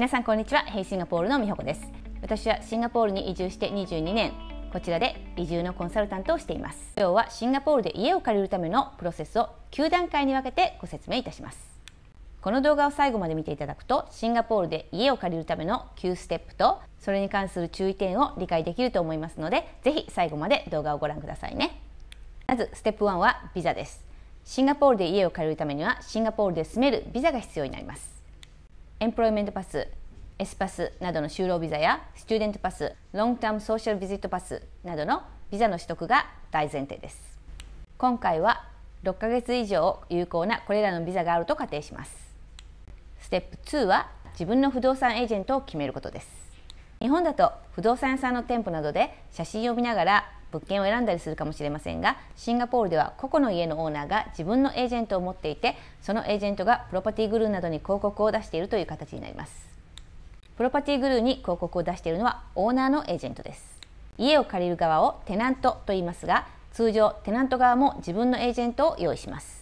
皆さんこんにちはヘイシンガポールのみほこです私はシンガポールに移住して22年こちらで移住のコンサルタントをしています今日はシンガポールで家を借りるためのプロセスを9段階に分けてご説明いたしますこの動画を最後まで見ていただくとシンガポールで家を借りるための9ステップとそれに関する注意点を理解できると思いますのでぜひ最後まで動画をご覧くださいねまずステップ1はビザですシンガポールで家を借りるためにはシンガポールで住めるビザが必要になりますエンプロイメントパスエスパスなどの就労ビザやスチューデントパスロングタームソーシャルビジットパスなどのビザの取得が大前提です今回は6ヶ月以上有効なこれらのビザがあると仮定しますステップ2は自分の不動産エージェントを決めることです日本だと不動産屋さんの店舗などで写真を見ながら物件を選んだりするかもしれませんがシンガポールでは個々の家のオーナーが自分のエージェントを持っていてそのエージェントがプロパティグルーなどに広告を出しているという形になりますプロパティグルーに広告を出しているのはオーナーのエージェントです家を借りる側をテナントと言いますが通常テナント側も自分のエージェントを用意します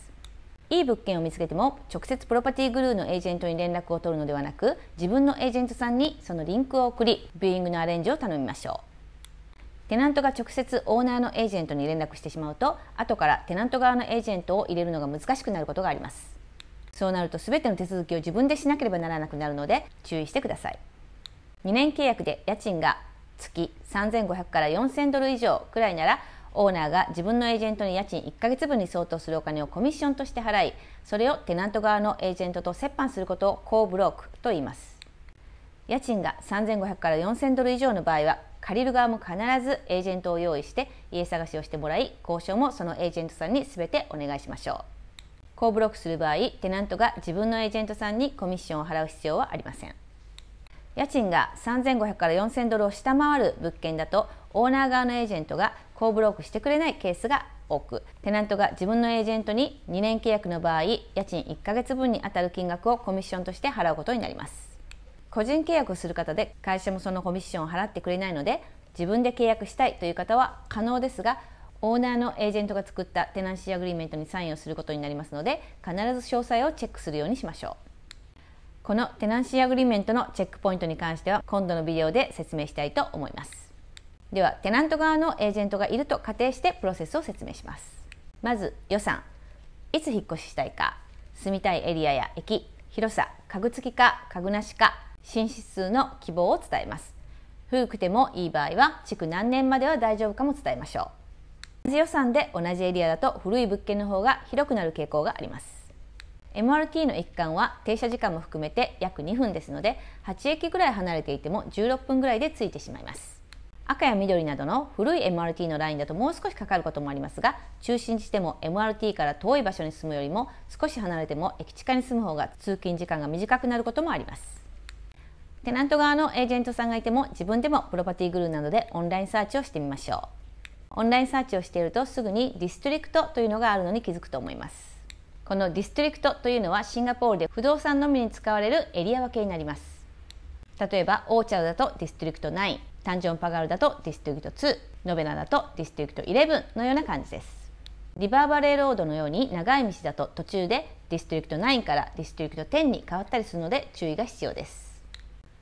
いい物件を見つけても直接プロパティグルーのエージェントに連絡を取るのではなく自分のエージェントさんにそのリンクを送りビューイングのアレンジを頼みましょうテナントが直接オーナーのエージェントに連絡してしまうと後からテナント側のエージェントを入れるのが難しくなることがありますそうなると全ての手続きを自分でしなければならなくなるので注意してください2年契約で家賃が月3500から4000ドル以上くらいならオーナーが自分のエージェントに家賃1ヶ月分に相当するお金をコミッションとして払いそれをテナント側のエージェントと折半することをコーブロークと言います家賃が3500から4000ドル以上の場合は借りる側も必ずエージェントを用意して家探しをしてもらい交渉もそのエージェントさんに全てお願いしましょう高ブロックする場合テナントが自分のエージェントさんにコミッションを払う必要はありません家賃が3500から4000ドルを下回る物件だとオーナー側のエージェントが高ブロックしてくれないケースが多くテナントが自分のエージェントに2年契約の場合家賃1ヶ月分にあたる金額をコミッションとして払うことになります個人契約をする方で会社もそのコミッションを払ってくれないので自分で契約したいという方は可能ですがオーナーのエージェントが作ったテナンシーアグリーメントにサインをすることになりますので必ず詳細をチェックするようにしましょうこのテナンシーアグリーメントのチェックポイントに関しては今度のビデオで説明したいと思いますではテナント側のエージェントがいると仮定してプロセスを説明しますまず予算いつ引っ越ししたいか住みたいエリアや駅広さ家具付きか家具なしか進出の希望を伝えます古くてもいい場合は築何年までは大丈夫かも伝えましょう同じ予算で同じエリアだと古い物件の方が広くなる傾向があります MRT の一環は停車時間も含めて約2分ですので8駅ぐらい離れていても16分ぐらいで着いてしまいます赤や緑などの古い MRT のラインだともう少しかかることもありますが中心地でも MRT から遠い場所に住むよりも少し離れても駅地下に住む方が通勤時間が短くなることもありますテナント側のエージェントさんがいても自分でもプロパティグルーなどでオンラインサーチをしてみましょうオンラインサーチをしているとすぐにディストリクトというのがあるのに気づくと思いますこのディストリクトというのはシンガポールで不動産のみに使われるエリア分けになります例えばオーチャードだとディストリクト9タンジョンパガルだとディストリクト2ノベナだとディストリクト11のような感じですリバーバレーロードのように長い道だと途中でディストリクト9からディストリクト10に変わったりするので注意が必要です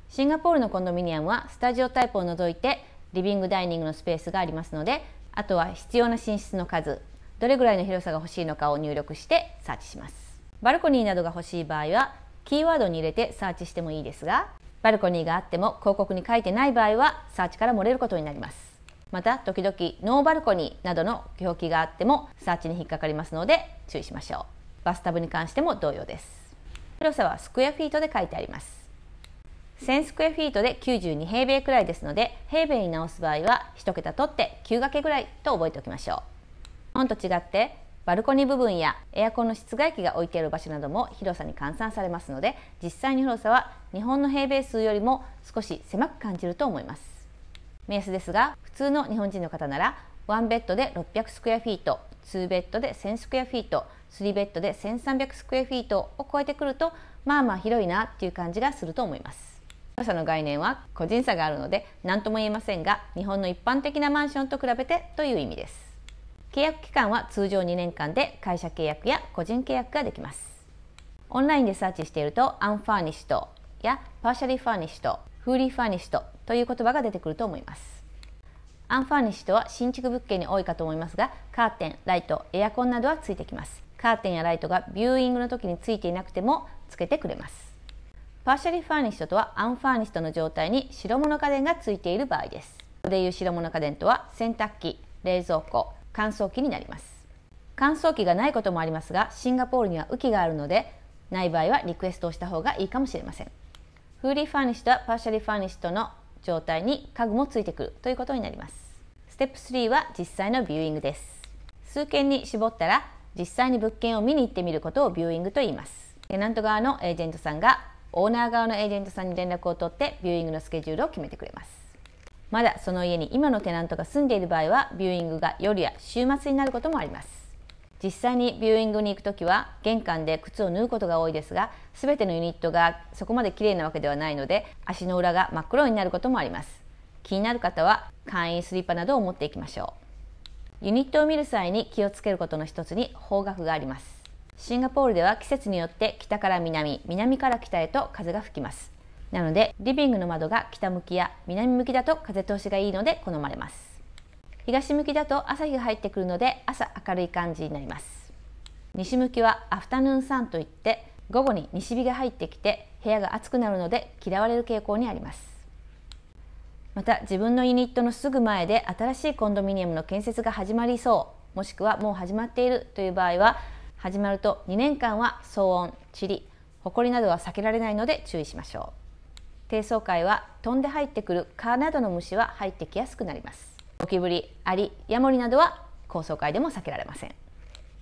シンガポールのコンドミニアムはスタジオタイプを除いてリビングダイニングのスペースがありますのであとは必要な寝室の数どれぐらいの広さが欲しいのかを入力してサーチしますバルコニーなどが欲しい場合はキーワードに入れてサーチしてもいいですがバルコニーがあっても広告に書いてない場合はサーチから漏れることになりますまた時々ノーバルコニーなどの表記があってもサーチに引っかかりますので注意しましょうバスタブに関しても同様です広さはスクエアフィートで書いてあります1000スクエフィートで92平米くらいですので平米に直す場合は1桁取って9掛けぐらいと覚えておきましょう本と違ってバルコニー部分やエアコンの室外機が置いてある場所なども広さに換算されますので実際の広さは日本の平米数よりも少し狭く感じると思います目安ですが普通の日本人の方なら1ベッドで600スクエアフィート2ベッドで1000スクエアフィート3ベッドで1300スクエアフィートを超えてくるとまあまあ広いなっていう感じがすると思いますマンの概念は個人差があるので何とも言えませんが日本の一般的なマンションと比べてという意味です契約期間は通常2年間で会社契約や個人契約ができますオンラインでサーチしているとアンファーニッシュとやパーシャリファーニッシュとフーリーファーニッシュとという言葉が出てくると思いますアンファーニッシュとは新築物件に多いかと思いますがカーテンライトエアコンなどはついてきますカーテンやライトがビューイングの時についていなくてもつけてくれますパーシャリファーニストとはアンファーニストの状態に白物家電がついている場合です。ここでいう白物家電とは洗濯機、冷蔵庫、乾燥機になります。乾燥機がないこともありますが、シンガポールには雨季があるので、ない場合はリクエストをした方がいいかもしれません。フーリーファーニストはパーシャリファーニストの状態に家具もついてくるということになります。ステップ3は実際のビューイングです。数件に絞ったら実際に物件を見に行ってみることをビューイングと言います。テナント側のエージェントさんがオーナー側のエージェントさんに連絡を取ってビューイングのスケジュールを決めてくれますまだその家に今のテナントが住んでいる場合はビューイングが夜や週末になることもあります実際にビューイングに行く時は玄関で靴を脱ぐことが多いですが全てのユニットがそこまで綺麗なわけではないので足の裏が真っ黒になることもあります気になる方は簡易スリッパなどを持っていきましょうユニットを見る際に気をつけることの一つに方角がありますシンガポールでは季節によって北から南南から北へと風が吹きますなのでリビングの窓が北向きや南向きだと風通しがいいので好まれます東向きだと朝日が入ってくるので朝明るい感じになります西向きはアフタヌーンサンといって午後に西日が入ってきて部屋が暑くなるので嫌われる傾向にありますまた自分のユニットのすぐ前で新しいコンドミニアムの建設が始まりそうもしくはもう始まっているという場合は始まると2年間は騒音塵埃などは避けられないので注意しましょう低層階は飛んで入ってくる蚊などの虫は入ってきやすくなりますゴキブリアリヤモリなどは高層階でも避けられません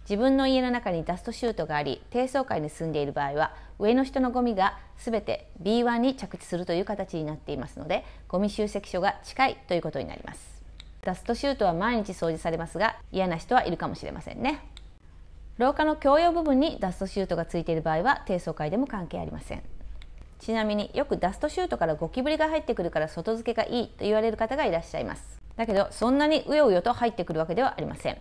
自分の家の中にダストシュートがあり低層階に住んでいる場合は上の人のゴミが全て B1 に着地するという形になっていますのでゴミ集積所が近いということになりますダストシュートは毎日掃除されますが嫌な人はいるかもしれませんね廊下の共用部分にダストシュートがついている場合は低層階でも関係ありませんちなみによくダストシュートからゴキブリが入ってくるから外付けがいいと言われる方がいらっしゃいますだけどそんなにうようよと入ってくるわけではありません、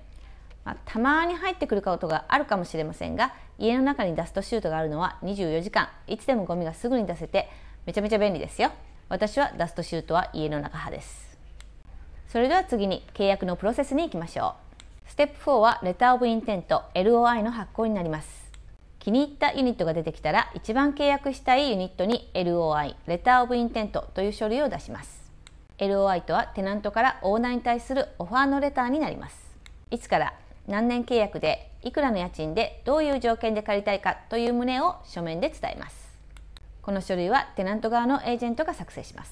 まあ、たまに入ってくることがあるかもしれませんが家の中にダストシュートがあるのは24時間いつでもゴミがすぐに出せてめちゃめちゃ便利ですよ私はダストシュートは家の中派ですそれでは次に契約のプロセスに行きましょうステップ4はレターオブインテント LOI の発行になります気に入ったユニットが出てきたら一番契約したいユニットに LOI レターオブインテントという書類を出します LOI とはテナントからオーナーに対するオファーのレターになりますいつから何年契約でいくらの家賃でどういう条件で借りたいかという旨を書面で伝えますこの書類はテナント側のエージェントが作成します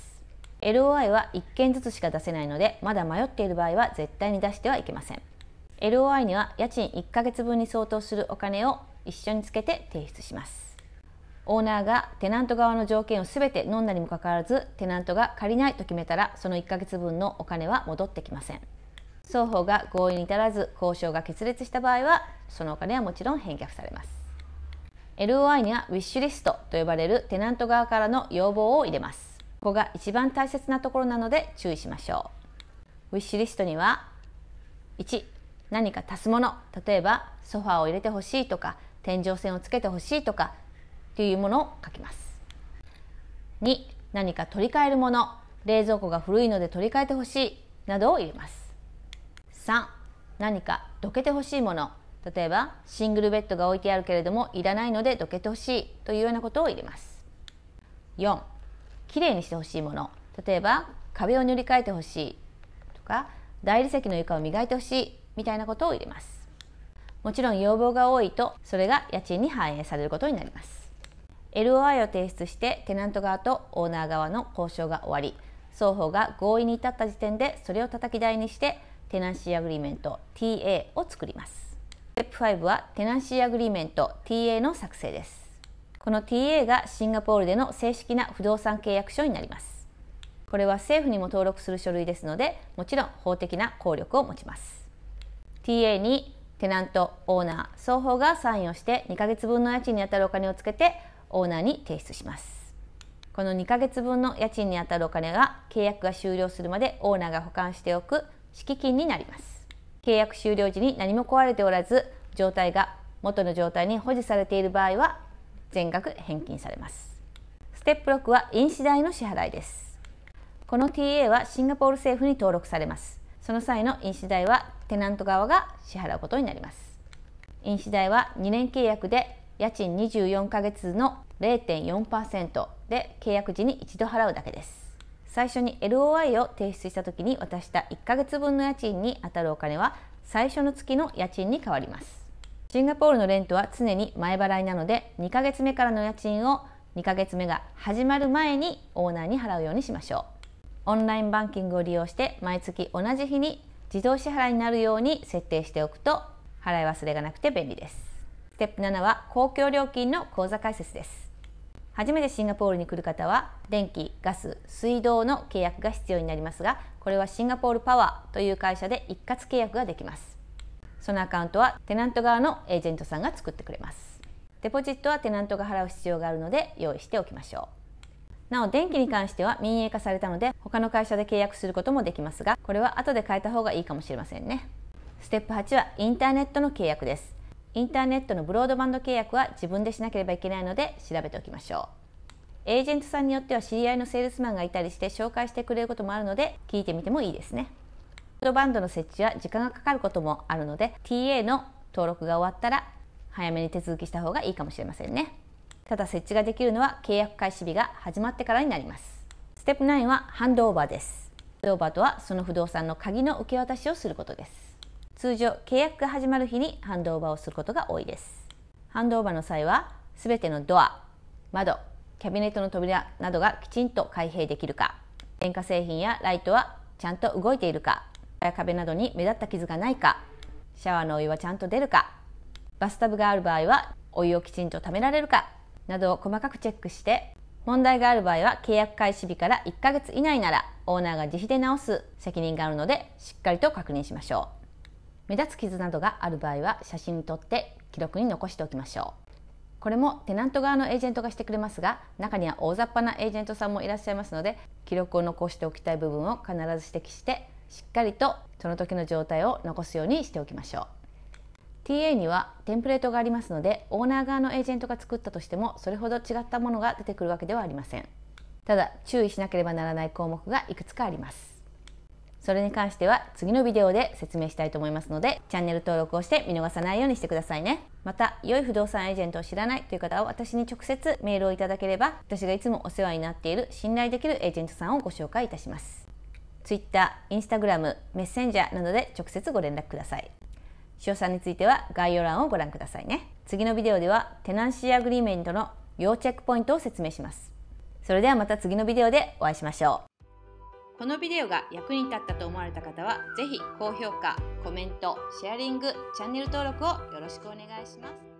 LOI は1件ずつしか出せないのでまだ迷っている場合は絶対に出してはいけません LOI には家賃1ヶ月分に相当するお金を一緒につけて提出しますオーナーがテナント側の条件を全て飲んだにもかかわらずテナントが借りないと決めたらその1ヶ月分のお金は戻ってきません双方が合意に至らず交渉が決裂した場合はそのお金はもちろん返却されます LOI にはウィッシュリストと呼ばれるテナント側からの要望を入れますここが一番大切なところなので注意しましょうウィッシュリストには1何か足すもの例えばソファーを入れてほしいとか天井線をつけてほしいとかっていうものを書きます。2何か取り替えるもの冷蔵庫が古いので取り替えてほしいなどを入れます。3何かどけてほしいもの例えばシングルベッドが置いてあるけれどもいらないのでどけてほしいというようなことを入れます。4きれいにしてほしいもの例えば壁を塗り替えてほしいとか大理石の床を磨いてほしいみたいなことを入れますもちろん要望が多いとそれが家賃に反映されることになります LOI を提出してテナント側とオーナー側の交渉が終わり双方が合意に至った時点でそれを叩き台にしてテナンシーアグリメント TA を作りますステップ5はテナンシーアグリメント TA の作成ですこの TA がシンガポールでの正式な不動産契約書になりますこれは政府にも登録する書類ですのでもちろん法的な効力を持ちます TA にテナントオーナー双方がサインをして2ヶ月分の家賃にあたるお金をつけてオーナーに提出しますこの2ヶ月分の家賃にあたるお金は契約が終了するまでオーナーが保管しておく敷金になります契約終了時に何も壊れておらず状態が元の状態に保持されている場合は全額返金されますステップ6は印紙代の支払いですこの TA はシンガポール政府に登録されますその際の印紙代はテナント側が支払うことになります印紙代は2年契約で家賃24ヶ月の0.4%で契約時に一度払うだけです最初に LOI を提出した時に渡した1ヶ月分の家賃にあたるお金は最初の月の家賃に変わりますシンガポールのレントは常に前払いなので2ヶ月目からの家賃を2ヶ月目が始まる前にオーナーに払うようにしましょうオンラインバンキングを利用して毎月同じ日に自動支払いになるように設定しておくと払い忘れがなくて便利です。ステップ7は公共料金の口座開設です。初めてシンガポールに来る方は電気、ガス、水道の契約が必要になりますがこれはシンガポールパワーという会社で一括契約ができますそのアカウントはテナント側のエージェントさんが作ってくれますデポジットはテナントが払う必要があるので用意しておきましょうなお電気に関しては民営化されたので他の会社で契約することもできますがこれは後で変えた方がいいかもしれませんねステップ8はインターネットの契約ですインターネットのブロードバンド契約は自分でしなければいけないので調べておきましょうエージェントさんによっては知り合いのセールスマンがいたりして紹介してくれることもあるので聞いてみてもいいですねブロードバンドの設置は時間がかかることもあるので TA の登録が終わったら早めに手続きした方がいいかもしれませんねただ設置ができるのは契約開始日が始まってからになります。ステップ9はハンドオーバーです。ハンドオーバーとはその不動産の鍵の受け渡しをすることです。通常契約が始まる日にハンドオーバーをすることが多いです。ハンドオーバーの際は全てのドア、窓、キャビネットの扉などがきちんと開閉できるか、電化製品やライトはちゃんと動いているか、壁などに目立った傷がないか、シャワーのお湯はちゃんと出るか、バスタブがある場合はお湯をきちんと貯められるかなどを細かくチェックして問題がある場合は契約開始日から1ヶ月以内ならオーナーが自費で直す責任があるのでしっかりと確認しましょう目立つ傷などがある場合は写真に撮って記録に残しておきましょうこれもテナント側のエージェントがしてくれますが中には大雑把なエージェントさんもいらっしゃいますので記録を残しておきたい部分を必ず指摘してしっかりとその時の状態を残すようにしておきましょう TA にはテンプレートがありますのでオーナー側のエージェントが作ったとしてもそれほど違ったものが出てくるわけではありませんただ注意しなければならない項目がいくつかありますそれに関しては次のビデオで説明したいと思いますのでチャンネル登録をして見逃さないようにしてくださいねまた良い不動産エージェントを知らないという方は私に直接メールをいただければ私がいつもお世話になっている信頼できるエージェントさんをご紹介いたします Twitter、Instagram、メッセンジャーなどで直接ご連絡ください詳細については概要欄をご覧くださいね次のビデオではテナンシーアグリーメントの要チェックポイントを説明しますそれではまた次のビデオでお会いしましょうこのビデオが役に立ったと思われた方は是非高評価コメントシェアリングチャンネル登録をよろしくお願いします